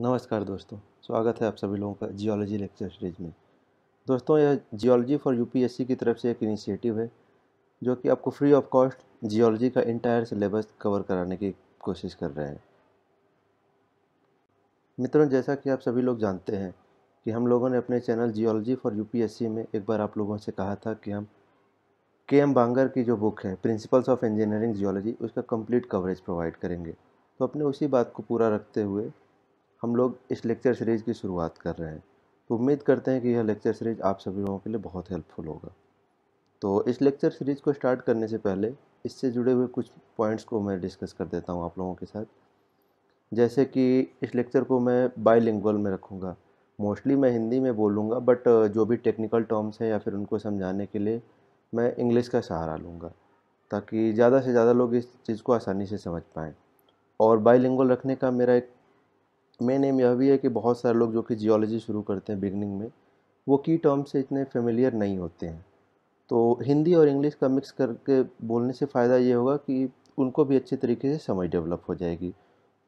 नमस्कार दोस्तों स्वागत है आप सभी लोगों का जियोलॉजी लेक्चर सीरीज में दोस्तों यह जियोलॉजी फॉर यूपीएससी की तरफ से एक इनिशिएटिव है जो कि आपको फ्री ऑफ कॉस्ट जियोलॉजी का इंटायर सिलेबस कवर कराने की कोशिश कर रहे हैं मित्रों जैसा कि आप सभी लोग जानते हैं कि हम लोगों ने अपने चैनल जियोलॉजी फॉर यू में एक बार आप लोगों से कहा था कि हम के एम बांगर की जो बुक है प्रिंसिपल्स ऑफ इंजीनियरिंग जियोलॉजी उसका कंप्लीट कवरेज प्रोवाइड करेंगे तो अपने उसी बात को पूरा रखते हुए हम लोग इस लेक्चर सीरीज़ की शुरुआत कर रहे हैं तो उम्मीद करते हैं कि यह लेक्चर सीरीज़ आप सभी लोगों के लिए बहुत हेल्पफुल होगा तो इस लेक्चर सीरीज़ को स्टार्ट करने से पहले इससे जुड़े हुए कुछ पॉइंट्स को मैं डिस्कस कर देता हूँ आप लोगों के साथ जैसे कि इस लेक्चर को मैं बाईलिंगुअल में रखूँगा मोस्टली मैं हिंदी में बोलूँगा बट जो भी टेक्निकल टर्म्स हैं या फिर उनको समझाने के लिए मैं इंग्लिश का सहारा लूँगा ताकि ज़्यादा से ज़्यादा लोग इस चीज़ को आसानी से समझ पाएँ और बाईलिंगुअल रखने का मेरा एक मेन एम यह भी है कि बहुत सारे लोग जो कि जियोलॉजी शुरू करते हैं बिगनिंग में वो की टर्म से इतने फेमिलियर नहीं होते हैं तो हिंदी और इंग्लिश का मिक्स करके बोलने से फ़ायदा ये होगा कि उनको भी अच्छे तरीके से समझ डेवलप हो जाएगी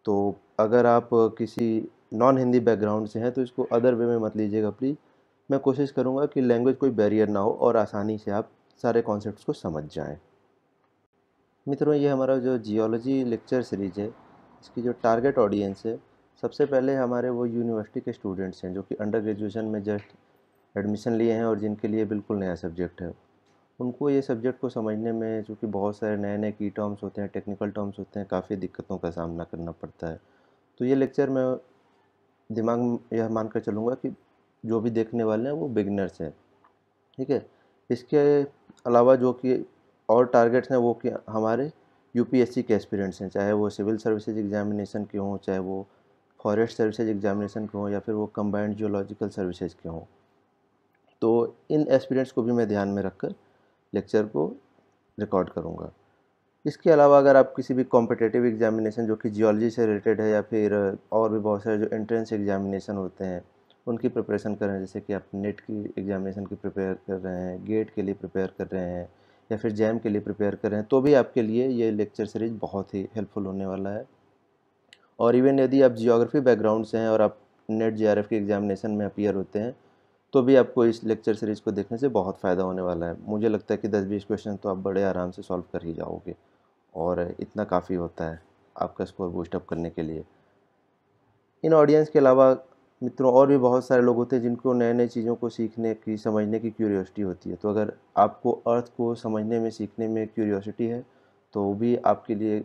तो अगर आप किसी नॉन हिंदी बैकग्राउंड से हैं तो इसको अदर वे में मत लीजिएगा प्लीज़ मैं कोशिश करूँगा कि लैंग्वेज कोई बैरियर ना हो और आसानी से आप सारे कॉन्सेप्ट को समझ जाएँ मित्रों ये हमारा जो जियोलॉजी लेक्चर सीरीज है इसकी जो टारगेट ऑडियंस है सबसे पहले हमारे वो यूनिवर्सिटी के स्टूडेंट्स हैं जो कि अंडर ग्रेजुएशन में जस्ट एडमिशन लिए हैं और जिनके लिए बिल्कुल नया सब्जेक्ट है उनको ये सब्जेक्ट को समझने में चूँकि बहुत सारे नए नए की टर्म्स होते हैं टेक्निकल टर्म्स होते हैं काफ़ी दिक्कतों का सामना करना पड़ता है तो ये लेक्चर मैं दिमाग में यह मान कर चलूँगा कि जो भी देखने वाले हैं वो बिगनर्स हैं ठीक है इसके अलावा जो कि और टारगेट्स हैं वो कि हमारे यूपीएससी के एक्सपीरियंट्स हैं चाहे वो सिविल सर्विसेज एग्जामिनेशन के हों चाहे वो फॉरेस्ट सर्विसेज एग्जामिनेशन के हों या फिर वो कम्बाइंड जियोलॉजिकल सर्विसेज के हों तो इन एस्पिरेंट्स को भी मैं ध्यान में रखकर लेक्चर को रिकॉर्ड करूँगा इसके अलावा अगर आप किसी भी कॉम्पिटेटिव एग्जामिनेशन जो कि जियोलॉजी से रिलेटेड है या फिर और भी बहुत सारे जो एंट्रेंस एग्जामिनेशन होते हैं उनकी प्रिपरेशन कर रहे हैं जैसे कि आप नेट की एग्जामिनेशन की प्रिपेयर कर रहे हैं गेट के लिए प्रिपेयर कर रहे हैं या फिर जैम के लिए प्रिपेयर कर रहे हैं तो भी आपके लिए ये लेक्चर सीरीज बहुत ही हेल्पफुल होने वाला है और इवन यदि आप जियोग्राफी बैकग्राउंड से हैं और आप नेट जे के एग्जामिनेशन में अपियर होते हैं तो भी आपको इस लेक्चर सीरीज़ को देखने से बहुत फ़ायदा होने वाला है मुझे लगता है कि दस बीस क्वेश्चन तो आप बड़े आराम से सॉल्व कर ही जाओगे और इतना काफ़ी होता है आपका स्कोर बूस्टअप करने के लिए इन ऑडियंस के अलावा मित्रों और भी बहुत सारे लोग होते हैं जिनको नए नए चीज़ों को सीखने की समझने की क्यूरियोसिटी होती है तो अगर आपको अर्थ को समझने में सीखने में क्यूरियोसिटी है तो भी आपके लिए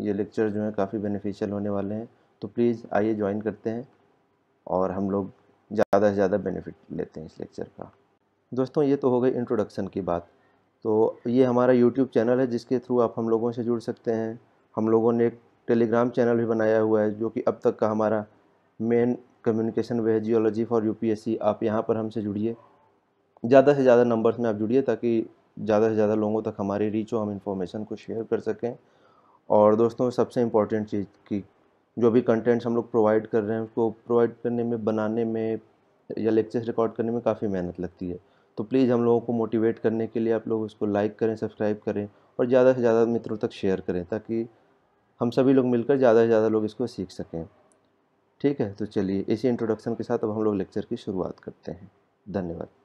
ये लेक्चर जो हैं काफ़ी बेनिफिशियल होने वाले हैं तो प्लीज़ आइए ज्वाइन करते हैं और हम लोग ज़्यादा से ज़्यादा बेनिफिट लेते हैं इस लेक्चर का दोस्तों ये तो हो गई इंट्रोडक्शन की बात तो ये हमारा यूट्यूब चैनल है जिसके थ्रू आप हम लोगों से जुड़ सकते हैं हम लोगों ने एक टेलीग्राम चैनल भी बनाया हुआ है जो कि अब तक का हमारा मेन कम्युनिकेशन वे है जियोलॉजी फॉर यू आप यहाँ पर हमसे जुड़िए ज़्यादा से ज़्यादा नंबर्स में आप जुड़िए ताकि ज़्यादा से ज़्यादा लोगों तक हमारी रीच हो हम इन्फॉर्मेशन को शेयर कर सकें और दोस्तों सबसे इम्पॉर्टेंट चीज़ की जो भी कंटेंट्स हम लोग प्रोवाइड कर रहे हैं उसको प्रोवाइड करने में बनाने में या लेक्चर्स रिकॉर्ड करने में काफ़ी मेहनत लगती है तो प्लीज़ हम लोगों को मोटिवेट करने के लिए आप लोग उसको लाइक करें सब्सक्राइब करें और ज़्यादा से ज़्यादा मित्रों तक शेयर करें ताकि हम सभी लोग मिलकर ज़्यादा से ज़्यादा लोग इसको सीख सकें ठीक है तो चलिए इसी इंट्रोडक्शन के साथ अब हम लोग लेक्चर की शुरुआत करते हैं धन्यवाद